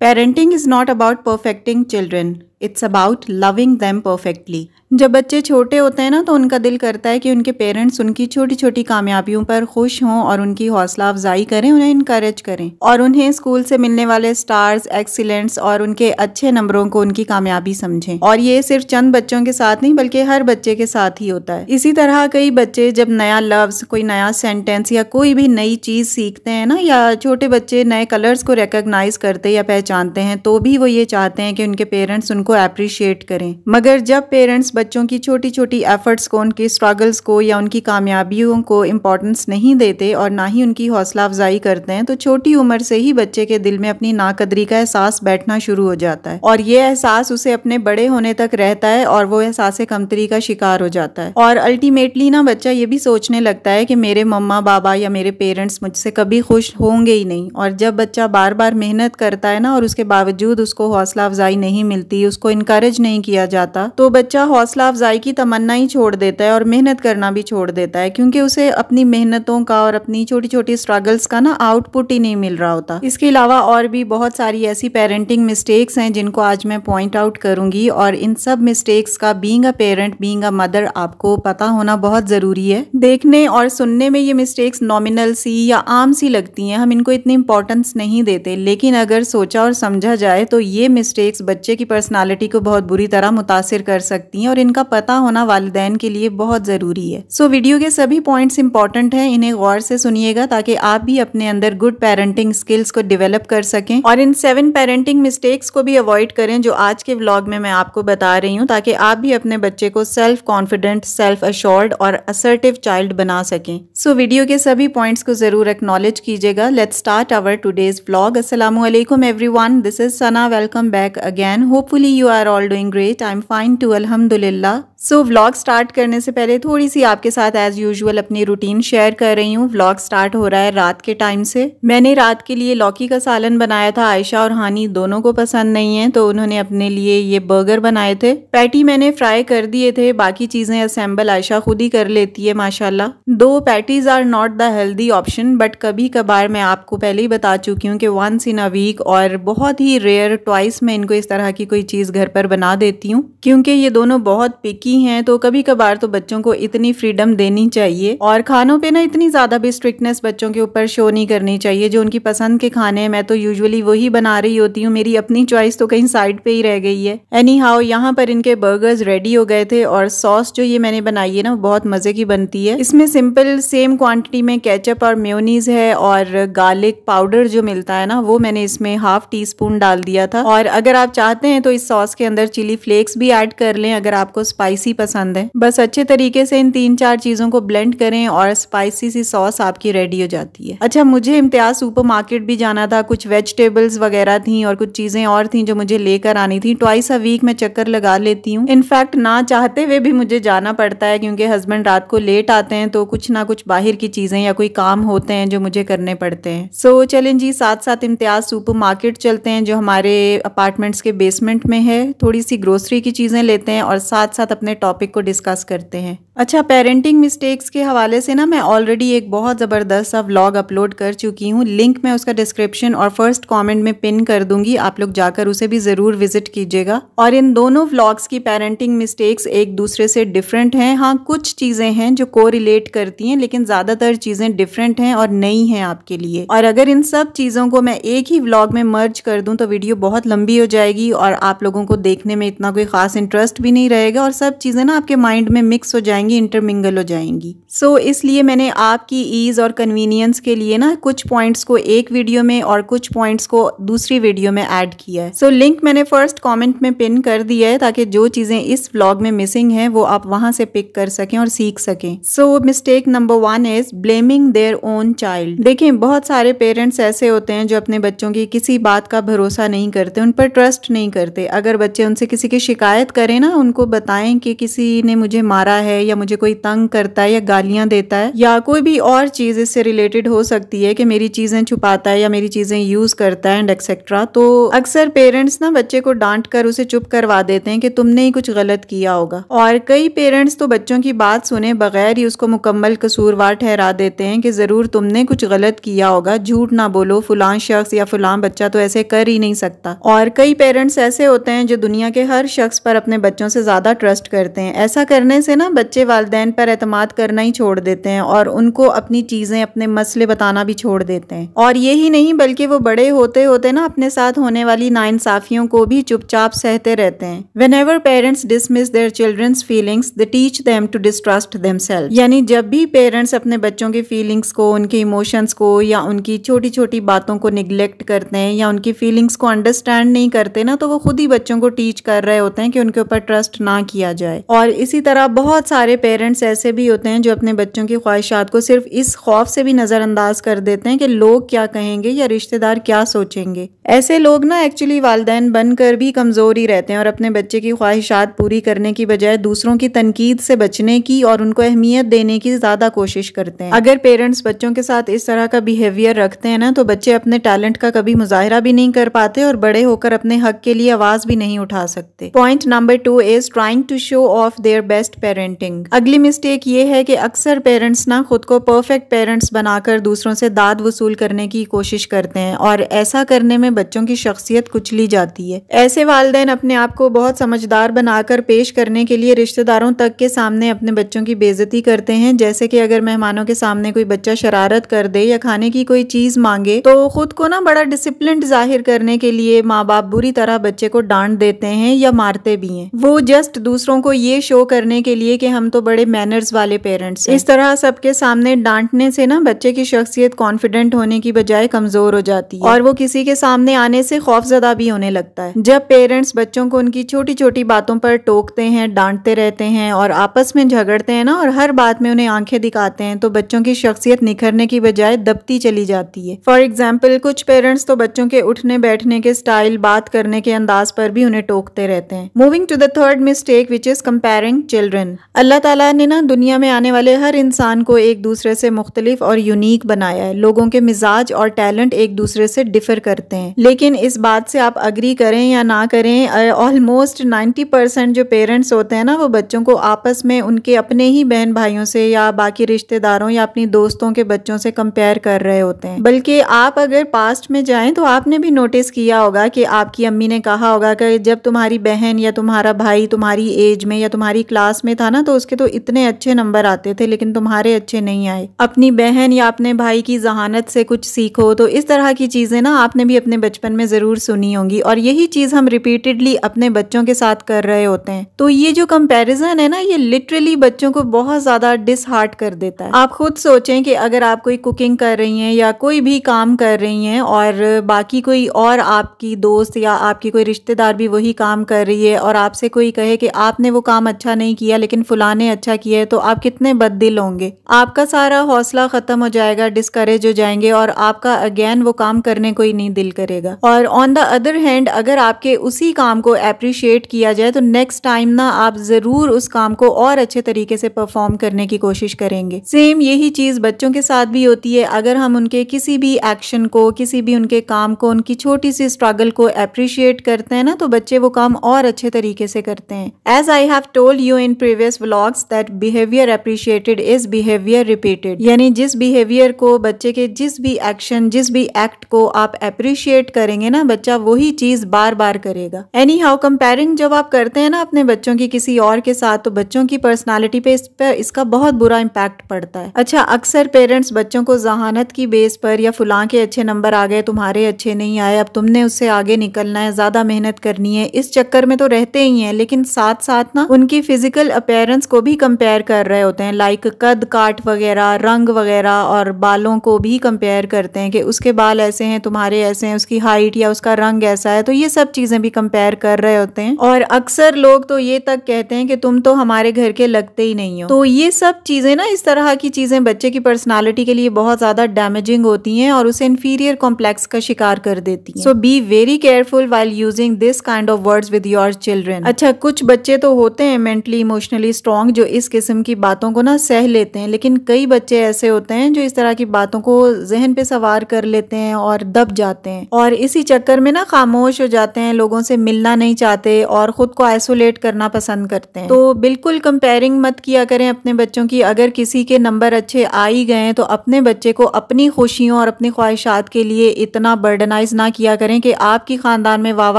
Parenting is not about perfecting children. It's about loving them perfectly जब बच्चे छोटे होते हैं ना तो उनका दिल करता है कि उनके पेरेंट्स उनकी छोटी छोटी कामयाबियों पर खुश हों और उनकी हौसला अफजाई करें उन्हें इनक्रेज करें और उन्हें स्कूल से मिलने वाले स्टार्स एक्सीलेंट्स और उनके अच्छे नंबरों को उनकी कामयाबी समझें और ये सिर्फ चंद बच्चों के साथ नहीं बल्कि हर बच्चे के साथ ही होता है इसी तरह कई बच्चे जब नया लफ्ज कोई नया सेंटेंस या कोई भी नई चीज सीखते हैं ना या छोटे बच्चे नए कलर्स को रिकोगनाइज करते या पहचानते हैं तो भी वो ये चाहते हैं कि उनके पेरेंट्स उनको उनको अप्रिशिएट करें मगर जब पेरेंट्स बच्चों की छोटी छोटी एफर्ट्स को उनके स्ट्रगल्स को या उनकी कामयाबियों को इम्पोर्टेंस नहीं देते और ना ही उनकी हौसला अफजाई करते हैं तो छोटी उम्र से ही बच्चे के दिल में अपनी नाकदरी का एहसास बैठना शुरू हो जाता है और ये एहसास उसे अपने बड़े होने तक रहता है और वो एहसास कमतरी का शिकार हो जाता है और अल्टीमेटली ना बच्चा ये भी सोचने लगता है कि मेरे मम्मा बाबा या मेरे पेरेंट्स मुझसे कभी खुश होंगे ही नहीं और जब बच्चा बार बार मेहनत करता है ना और उसके बावजूद उसको हौसला अफजाई नहीं मिलती उस उसको इनक्रेज नहीं किया जाता तो बच्चा हौसला अफजाई की तमन्ना ही छोड़ देता है और मेहनत करना भी छोड़ देता है क्योंकि उसे अपनी मेहनतों का और अपनी छोटी छोटी स्ट्रगल्स का ना आउटपुट ही नहीं मिल रहा होता इसके अलावा और भी बहुत सारी ऐसी पेरेंटिंग मिस्टेक्स हैं जिनको आज मैं पॉइंट आउट करूंगी और इन सब मिस्टेक्स का being a parent being a mother आपको पता होना बहुत ज़रूरी है देखने और सुनने में ये मिस्टेक्स नॉमिनल सी या आम सी लगती हैं हम इनको इतनी इंपॉर्टेंस नहीं देते लेकिन अगर सोचा और समझा जाए तो ये मिस्टेक्स बच्चे की पर्सनल पर्सनालिटी को बहुत बुरी तरह मुतासर कर सकती हैं और इनका पता होना वालदेन के लिए बहुत ज़रूरी है सो so, वीडियो के सभी पॉइंट्स इंपॉर्टेंट हैं इन्हें गौर से सुनिएगा ताकि आप भी अपने अंदर गुड पेरेंटिंग स्किल्स को डिवेलप कर सकें और इन सेवन पेरेंटिंग मिस्टेक्स को भी अवॉइड करें जो आज के ब्लॉग में मैं आपको बता रही हूँ ताकि आप भी अपने बच्चे को सेल्फ कॉन्फिडेंट सेल्फ अश्योर्ड और असर्टिव चाइल्ड बना सकें सो so, वीडियो के सभी पॉइंट्स को जरूर एक्नॉलेज कीजिएगा let start our today's blog असलम everyone this is Sana welcome back again hopefully you are all doing great I am fine too अलहमदुल्ला सो व्लॉग स्टार्ट करने से पहले थोड़ी सी आपके साथ एज यूजुअल अपनी रूटीन शेयर कर रही हूँ व्लॉग स्टार्ट हो रहा है रात के टाइम से मैंने रात के लिए लौकी का सालन बनाया था आयशा और हानी दोनों को पसंद नहीं है तो उन्होंने अपने लिए ये बर्गर बनाए थे पैटी मैंने फ्राई कर दिए थे बाकी चीजें असेंबल आयशा खुद ही कर लेती है माशाला दो patties are not the healthy option but कभी कभार मैं आपको पहले ही बता चुकी हूँ कि वंस इन अ वीक और बहुत ही रेयर ट्वाइस में इनको इस तरह की कोई चीज रेसिपीज़ घर पर बना देती हूँ क्योंकि ये दोनों बहुत पिकी हैं तो कभी कभार तो बच्चों को इतनी फ्रीडम देनी चाहिए और खानों पे ना इतनी ज़्यादा भी स्ट्रिक्टनेस बच्चों के ऊपर शो नहीं करनी चाहिए जो उनकी पसंद के खाने हैं मैं तो यूजली वही बना रही होती हूँ मेरी अपनी चॉइस तो कहीं साइड पर ही रह गई है एनी हाउ यहाँ पर इनके बर्गर्स रेडी हो गए थे और सॉस जो ये मैंने बनाई है ना बहुत मज़े की बनती है इसमें सिंपल सेम क्वान्टिटी में कैचअप और म्योनीज है और गार्लिक पाउडर जो मिलता है ना वो मैंने इसमें हाफ टी स्पून डाल दिया था और अगर आप चाहते हैं तो इस सॉस के अंदर चिली फ्लेक्स भी ऐड कर लें अगर आपको स्पाइसी पसंद है बस अच्छे तरीके से इन तीन चार चीज़ों को ब्लेंड करें और स्पाइसी सी सॉस आपकी रेडी हो जाती है अच्छा मुझे इम्तियाज सुपर भी जाना था कुछ वेजिटेबल्स वगैरह थी और कुछ चीज़ें और थी जो मुझे लेकर आनी थी ट्वाइस अ वीक में चक्कर लगा लेती हूँ इनफैक्ट ना चाहते हुए भी मुझे जाना पड़ता है क्योंकि हस्बैंड रात को लेट आते हैं तो कुछ ना कुछ बाहर की चीज़ें या कोई काम होते हैं जो मुझे करने पड़ते हैं सो so, चलें जी साथ साथ इम्तियाज सुपर मार्केट चलते हैं जो हमारे अपार्टमेंट्स के बेसमेंट में में है थोड़ी सी ग्रोसरी की चीज़ें लेते हैं और साथ साथ अपने टॉपिक को डिस्कस करते हैं अच्छा पेरेंटिंग मिस्टेक्स के हवाले से ना मैं ऑलरेडी एक बहुत ज़बरदस्त सा व्लॉग अपलोड कर चुकी हूँ लिंक मैं उसका डिस्क्रिप्शन और फर्स्ट कमेंट में पिन कर दूंगी आप लोग जाकर उसे भी ज़रूर विजिट कीजिएगा और इन दोनों व्लॉग्स की पेरेंटिंग मिस्टेक्स एक दूसरे से डिफरेंट हैं हाँ कुछ चीज़ें हैं जो को करती हैं लेकिन ज़्यादातर चीज़ें डिफरेंट हैं और नई हैं आपके लिए और अगर इन सब चीज़ों को मैं एक ही व्लॉग में मर्ज कर दूँ तो वीडियो बहुत लंबी हो जाएगी और आप लोग लोगों को देखने में इतना कोई ख़ास इंटरेस्ट भी नहीं रहेगा और सब चीज़ें ना आपके माइंड में मिक्स हो जाएंगी इंटरमिंगल हो जाएंगी सो so, इसलिए मैंने आपकी ईज़ और कन्वीनियंस के लिए ना कुछ पॉइंट्स को एक वीडियो में और कुछ पॉइंट्स को दूसरी वीडियो में ऐड किया है सो so, लिंक मैंने फर्स्ट कॉमेंट में पिन कर दिया है ताकि जो चीज़ें इस ब्लॉग में मिसिंग हैं वो आप वहाँ से पिक कर सकें और सीख सकें so mistake number one is blaming their own child देखें बहुत सारे पेरेंट्स ऐसे होते हैं जो अपने बच्चों की किसी बात का भरोसा नहीं करते उन पर ट्रस्ट नहीं करते अगर बच्चे उनसे किसी की शिकायत करें ना उनको बताएं कि किसी ने मुझे मारा है या मुझे कोई तंग करता है या गालियां देता है या कोई भी और चीज़ इससे रिलेटेड हो सकती है कि मेरी चीज़ें छुपाता है या मेरी चीज़ें यूज़ करता है एंड एक्सेट्रा तो अक्सर पेरेंट्स ना बच्चे को डांट कर उसे चुप करवा देते हैं कि तुमने ही कुछ गलत किया होगा और कई पेरेंट्स तो बच्चों की बात सुने बगैर ही उसको मुकम्मल कसूरवार ठहरा देते हैं कि ज़रूर तुमने कुछ गलत किया होगा झूठ ना बोलो फुलां शख्स या फुलां बच्चा तो ऐसे कर ही नहीं सकता और कई पेरेंट्स ऐसे होते होते हैं जो दुनिया के हर शख्स पर अपने बच्चों से ज़्यादा ट्रस्ट करते हैं ऐसा करने से ना बच्चे वालदेन पर अतमाद करना ही छोड़ देते हैं और उनको अपनी चीज़ें अपने मसले बताना भी छोड़ देते हैं और यही नहीं बल्कि वो बड़े होते होते ना अपने साथ होने वाली नाइंसाफ़ियों को भी चुपचाप सहते रहते हैं whenever parents dismiss their children's feelings the teach them to distrust them यानी जब भी पेरेंट्स अपने बच्चों की फीलिंग्स को उनके इमोशंस को या उनकी छोटी छोटी बातों को निग्लेक्ट करते हैं या उनकी फीलिंग्स को अंडरस्टैंड नहीं करते ना तो वो खुद ही बच्चों को टीच कर रहे होते हैं कि उनके ऊपर ट्रस्ट ना किया जाए और इसी तरह बहुत सारे पेरेंट्स ऐसे भी होते हैं जो अपने बच्चों की ख्वाहिशात को सिर्फ इस खौफ से भी नज़रअंदाज कर देते हैं कि लोग क्या कहेंगे या रिश्तेदार क्या सोचेंगे ऐसे लोग ना एक्चुअली वालदेन बनकर भी कमज़ोर ही रहते हैं और अपने बच्चे की ख्वाहिशात पूरी करने की बजाय दूसरों की तनकीद से बचने की और उनको अहमियत देने की ज़्यादा कोशिश करते हैं अगर पेरेंट्स बच्चों के साथ इस तरह का बिहेवियर रखते हैं ना तो बच्चे अपने टैलेंट का कभी मुजाहरा भी नहीं कर पाते और बड़े होकर अपने हक के लिए आवाज़ भी नहीं उठा सकते point number two is trying to show off their best parenting अगली मिस्टेक ये है कि अक्सर पेरेंट्स ना खुद को परफेक्ट पेरेंट्स बनाकर दूसरों से दाद वसूल करने की कोशिश करते हैं और ऐसा करने में बच्चों की शख्सियत कुचली जाती है ऐसे वालदे अपने आप को बहुत समझदार बनाकर पेश करने के लिए रिश्तेदारों तक के सामने अपने बच्चों की बेजती करते हैं जैसे कि अगर मेहमानों के सामने कोई बच्चा शरारत कर दे या खाने की कोई चीज मांगे तो खुद को ना बड़ा डिसिप्लिन जाहिर करने के लिए माँ बाप बुरी तरह बच्चे को डांट डांट देते हैं या मारते भी हैं वो जस्ट दूसरों को ये शो करने के लिए कि हम तो बड़े मैनर्स वाले पेरेंट्स इस तरह सबके सामने डांटने से ना बच्चे की शख्सियत कॉन्फिडेंट होने की बजाय कमजोर हो जाती है और वो किसी के सामने आने से खौफजदा भी होने लगता है जब पेरेंट्स बच्चों को उनकी छोटी छोटी बातों पर टोकते हैं डांटते रहते हैं और आपस में झगड़ते हैं ना और हर बात में उन्हें आंखें दिखाते हैं तो बच्चों की शख्सियत निखरने की बजाय दबती चली जाती है फॉर एग्जाम्पल कुछ पेरेंट्स तो बच्चों के उठने बैठने के स्टाइल बात करने के अंदाज पर पर भी उन्हें टोकते रहते हैं moving to the third mistake which is comparing children अल्लाह तला ने ना दुनिया में आने वाले हर इंसान को एक दूसरे से मुख्तलिफ और यूनिक बनाया है लोगों के मिजाज और टैलेंट एक दूसरे से डिफर करते हैं लेकिन इस बात से आप अग्री करें या ना करें ऑलमोस्ट नाइन्टी परसेंट जो पेरेंट्स होते हैं ना वो बच्चों को आपस में उनके अपने ही बहन भाइयों से या बाकी रिश्तेदारों या अपनी दोस्तों के बच्चों से कंपेयर कर रहे होते हैं बल्कि आप अगर पास्ट में जाएं तो आपने भी नोटिस किया होगा कि आपकी अम्मी ने कहा होगा होगा कि जब तुम्हारी बहन या तुम्हारा भाई तुम्हारी एज में या तुम्हारी क्लास में था ना तो उसके तो इतने अच्छे नंबर आते थे लेकिन तुम्हारे अच्छे नहीं आए अपनी बहन या अपने भाई की जहानत से कुछ सीखो तो इस तरह की चीज़ें ना आपने भी अपने बचपन में ज़रूर सुनी होंगी और यही चीज़ हम रिपीटेडली अपने बच्चों के साथ कर रहे होते हैं तो ये जो कंपेरिजन है ना ये लिटरली बच्चों को बहुत ज़्यादा डिसहार्ट कर देता है आप खुद सोचें कि अगर आप कोई कुकिंग कर रही हैं या कोई भी काम कर रही हैं और बाकी कोई और आपकी दोस्त या आपकी कोई रिश्ते रिश्तेदार भी वही काम कर रही है और आपसे कोई कहे कि आपने वो काम अच्छा नहीं किया लेकिन फुलाने अच्छा किया है तो आप कितने बद दिल होंगे आपका सारा हौसला खत्म हो जाएगा डिस्करेज हो जाएंगे और आपका अगेन वो काम करने को ही नहीं दिल करेगा और ऑन द अदर हैंड अगर आपके उसी काम को अप्रिशिएट किया जाए तो नेक्स्ट टाइम ना आप जरूर उस काम को और अच्छे तरीके से परफॉर्म करने की कोशिश करेंगे सेम यही चीज बच्चों के साथ भी होती है अगर हम उनके किसी भी एक्शन को किसी भी उनके काम को उनकी छोटी सी स्ट्रगल को अप्रिशिएट करते हैं ना तो बच्चे वो काम और अच्छे तरीके से करते हैं as I have told you in previous vlogs that behaviour appreciated is behaviour repeated यानी जिस बिहेवियर को बच्चे के जिस भी एक्शन जिस भी एक्ट को आप अप्रिशिएट करेंगे ना बच्चा वही चीज बार बार करेगा एनी हाउ कंपेयरिंग जब आप करते हैं ना अपने बच्चों की किसी और के साथ तो बच्चों की पर्सनैलिटी पे इस पर इसका बहुत बुरा इम्पैक्ट पड़ता है अच्छा अक्सर पेरेंट्स बच्चों को जहानत की बेस पर या फुला के अच्छे नंबर आ गए तुम्हारे अच्छे नहीं आए अब तुमने उससे आगे निकलना है ज्यादा मेहनत मेहनत करनी है इस चक्कर में तो रहते ही हैं लेकिन साथ साथ ना उनकी फिजिकल अपेयरेंस को भी कंपेयर कर रहे होते हैं लाइक कद काट वगैरह रंग वगैरह और बालों को भी कंपेयर करते हैं कि उसके बाल ऐसे हैं तुम्हारे ऐसे हैं उसकी हाइट या उसका रंग ऐसा है तो ये सब चीजें भी कंपेयर कर रहे होते हैं और अक्सर लोग तो ये तक कहते हैं कि तुम तो हमारे घर के लगते ही नहीं हो तो ये सब चीजें ना इस तरह की चीजें बच्चे की पर्सनैलिटी के लिए बहुत ज्यादा डैमेजिंग होती हैं और उसे इन्फीरियर कॉम्प्लेक्स का शिकार कर देती है so be very careful while using this this kind of words with your children अच्छा कुछ बच्चे तो होते हैं मेंटली इमोशनली स्ट्रांग जो इस किस्म की बातों को ना सह लेते हैं लेकिन कई बच्चे ऐसे होते हैं जो इस तरह की बातों को जहन पे सवार कर लेते हैं और दब जाते हैं और इसी चक्कर में ना खामोश हो जाते हैं लोगों से मिलना नहीं चाहते और खुद को आइसोलेट करना पसंद करते हैं तो बिल्कुल कंपेयरिंग मत किया करें अपने बच्चों की अगर किसी के नंबर अच्छे आ ही गए तो अपने बच्चे को अपनी खुशियों और अपनी ख्वाहिशात के लिए इतना बर्डनाइज ना किया करें कि आपकी खानदान में वाह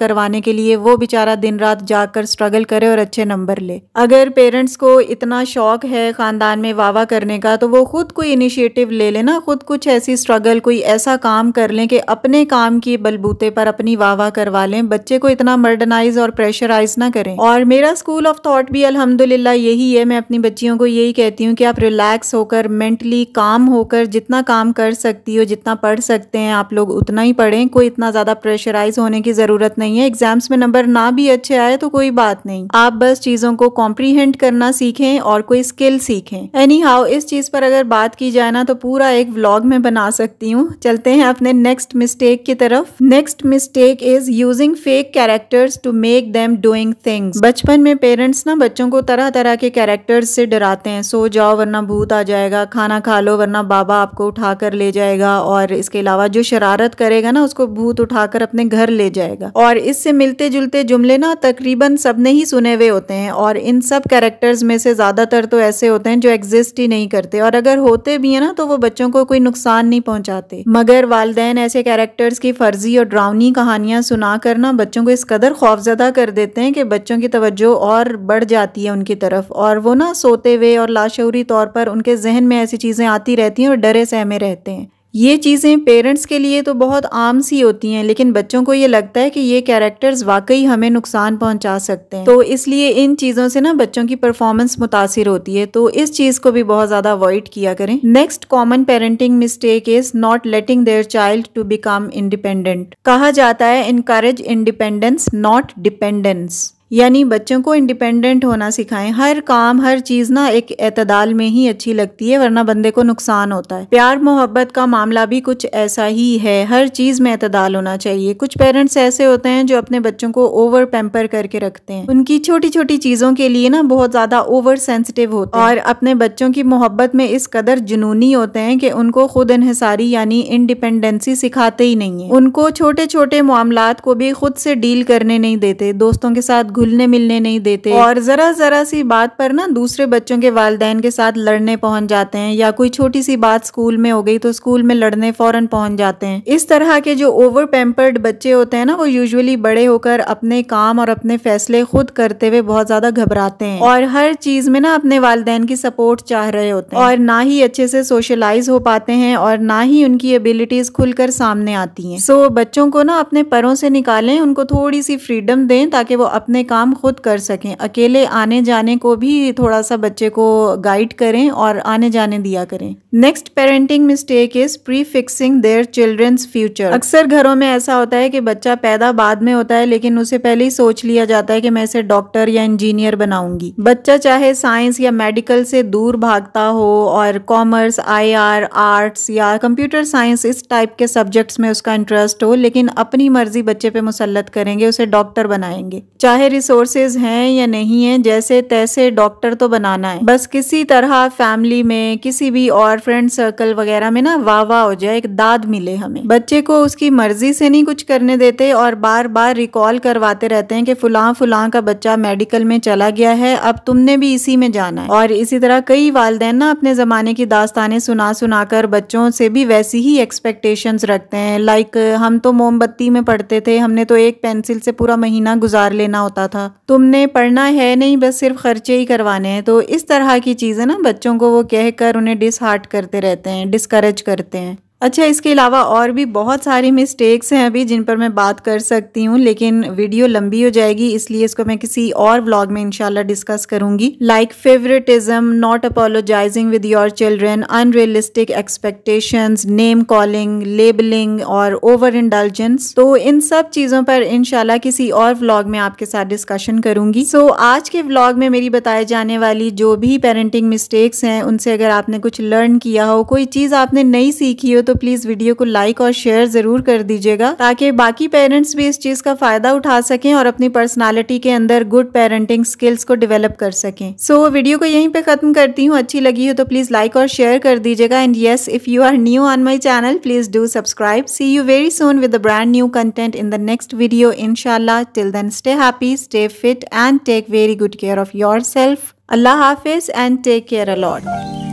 करवाने पाने के लिए वो बेचारा दिन रात जाकर स्ट्रगल करे और अच्छे नंबर ले अगर पेरेंट्स को इतना शौक है ख़ानदान में वाह करने का तो वो खुद कोई इनिशिएटिव ले लेना खुद कुछ ऐसी स्ट्रगल कोई ऐसा काम कर लें कि अपने काम की बलबूते पर अपनी वाह करवा लें बच्चे को इतना मर्डनाइज और प्रेशराइज ना करें और मेरा स्कूल ऑफ थॉट भी अलहमदुल्ला यही है मैं अपनी बच्चियों को यही कहती हूँ कि आप रिलैक्स होकर मेंटली काम होकर जितना काम कर सकती हो जितना पढ़ सकते हैं आप लोग उतना ही पढ़ें कोई इतना ज़्यादा प्रेशराइज होने की ज़रूरत नहीं है एग्जाम्स में नंबर ना भी अच्छे आए तो कोई बात नहीं आप बस चीजों को कॉम्प्रीहेंड करना सीखें और कोई स्किल सीखें एनी हाउ इस चीज पर अगर बात की जाए ना तो पूरा एक व्लॉग में बना सकती हूँ चलते हैं अपने नेक्स्ट मिस्टेक की तरफ next mistake is using fake characters to make them doing things बचपन में पेरेंट्स ना बच्चों को तरह तरह के कैरेक्टर्स से डराते हैं सो जाओ वरना भूत आ जाएगा खाना खा लो वरना बाबा आपको उठा कर ले जाएगा और इसके अलावा जो शरारत करेगा ना उसको भूत उठाकर अपने घर ले जाएगा और इससे से मिलते जुलते जुमले ना तकरीबन सब ने ही सुने हुए होते हैं और इन सब कैरेक्टर्स में से ज़्यादातर तो ऐसे होते हैं जो एग्जिस्ट ही नहीं करते और अगर होते भी हैं ना तो वो बच्चों को कोई नुकसान नहीं पहुंचाते मगर वालदेन ऐसे कैरेक्टर्स की फर्जी और ड्रावनी कहानियां सुना कर ना बच्चों को इस कदर खौफजदा कर देते हैं कि बच्चों की तवज्जो और बढ़ जाती है उनकी तरफ और वो ना सोते हुए और लाशौरी तौर पर उनके जहन में ऐसी चीज़ें आती रहती हैं और डरे सहमे रहते हैं ये चीज़ें पेरेंट्स के लिए तो बहुत आम सी होती हैं लेकिन बच्चों को ये लगता है कि ये कैरेक्टर्स वाकई हमें नुकसान पहुंचा सकते हैं तो इसलिए इन चीज़ों से ना बच्चों की परफॉर्मेंस मुतासर होती है तो इस चीज़ को भी बहुत ज़्यादा अवॉइड किया करें next common parenting mistake is not letting their child to become independent कहा जाता है इनकरेज इंडिपेंडेंस नॉट डिपेंडेंस यानी बच्चों को इंडिपेंडेंट होना सिखाएं हर काम हर चीज़ ना एक एतदाल में ही अच्छी लगती है वरना बंदे को नुकसान होता है प्यार मोहब्बत का मामला भी कुछ ऐसा ही है हर चीज़ में एतदाल होना चाहिए कुछ पेरेंट्स ऐसे होते हैं जो अपने बच्चों को ओवर पेम्पर करके रखते हैं उनकी छोटी छोटी चीज़ों के लिए ना बहुत ज़्यादा ओवर सेंसिटिव होते हैं और अपने बच्चों की मोहब्बत में इस कदर जुनूनी होते हैं कि उनको खुद इनहसारी यानी इंडिपेंडेंसी सिखाते ही नहीं है उनको छोटे छोटे मामला को भी खुद से डील करने नहीं देते दोस्तों के साथ घुलने मिलने नहीं देते और ज़रा ज़रा सी बात पर ना दूसरे बच्चों के वालदेन के साथ लड़ने पहुंच जाते हैं या कोई छोटी सी बात स्कूल में हो गई तो स्कूल में लड़ने फ़ौरन पहुंच जाते हैं इस तरह के जो ओवर पेम्पर्ड बच्चे होते हैं ना वो यूजली बड़े होकर अपने काम और अपने फैसले खुद करते हुए बहुत ज़्यादा घबराते हैं और हर चीज़ में ना अपने वालदेन की सपोर्ट चाह रहे होते हैं और ना ही अच्छे से सोशलाइज हो पाते हैं और ना ही उनकी एबिलिटीज़ खुलकर सामने आती हैं सो so, बच्चों को ना अपने परों से निकालें उनको थोड़ी सी फ्रीडम दें ताकि वो अपने काम खुद कर सकें अकेले आने जाने को भी थोड़ा सा बच्चे को गाइड करें और आने जाने दिया करें next parenting mistake is prefixing their children's future अक्सर घरों में ऐसा होता है कि बच्चा पैदा बाद में होता है लेकिन उसे पहले ही सोच लिया जाता है कि मैं इसे डॉक्टर या इंजीनियर बनाऊंगी बच्चा चाहे साइंस या मेडिकल से दूर भागता हो और कॉमर्स आई आर्ट्स या कंप्यूटर साइंस इस टाइप के सब्जेक्ट्स में उसका इंटरेस्ट हो लेकिन अपनी मर्जी बच्चे पे मुसलत करेंगे उसे डॉक्टर बनाएंगे चाहे रिसोर्सेज हैं या नहीं है जैसे तैसे डॉक्टर तो बनाना है बस किसी तरह फैमिली में किसी भी और फ्रेंड सर्कल वगैरह में ना वाह वाह हो जाए एक दाद मिले हमें बच्चे को उसकी मर्जी से नहीं कुछ करने देते और बार बार रिकॉल करवाते रहते हैं कि फुलां फुलां का बच्चा मेडिकल में चला गया है अब तुमने भी इसी में जाना है और इसी तरह कई वालदेन ना अपने जमाने की दास्तानें सुना सुनाकर बच्चों से भी वैसी ही एक्सपेक्टेशन रखते हैं लाइक हम तो मोमबत्ती में पढ़ते थे हमने तो एक पेंसिल से पूरा महीना गुजार लेना होता था तुमने पढ़ना है नहीं बस सिर्फ खर्चे ही करवाने हैं तो इस तरह की चीज़ें ना बच्चों को वो कह कर उन्हें डिसहार्ट करते रहते हैं डिस्करेज करते हैं अच्छा इसके अलावा और भी बहुत सारी मिस्टेक्स हैं अभी जिन पर मैं बात कर सकती हूँ लेकिन वीडियो लंबी हो जाएगी इसलिए इसको मैं किसी और ब्लॉग में इंशाल्लाह डिस्कस करूंगी like favouritism not apologizing with your children unrealistic expectations name calling labelling और ओवर इंडल्जेंस तो इन सब चीज़ों पर इनशाला किसी और ब्लॉग में आपके साथ डिस्कशन करूंगी सो so, आज के ब्लॉग में मेरी बताए जाने वाली जो भी पेरेंटिंग मिस्टेक्स हैं उनसे अगर आपने कुछ लर्न किया हो कोई चीज़ आपने नहीं सीखी हो तो प्लीज वीडियो को लाइक और शेयर जरूर कर दीजिएगा ताकि बाकी पेरेंट्स भी इस चीज का फायदा उठा सकें और अपनी पर्सनालिटी के अंदर गुड पेरेंटिंग स्किल्स को डेवलप कर सकें सो so, वीडियो को यहीं पे खत्म करती हूँ अच्छी लगी हो तो प्लीज लाइक और शेयर कर दीजिएगा and yes if you are new on my channel please do subscribe see you very soon with brand new content in the next video इनशाला till then stay happy stay fit and take very good care of yourself अल्लाह हाफिज and take care allot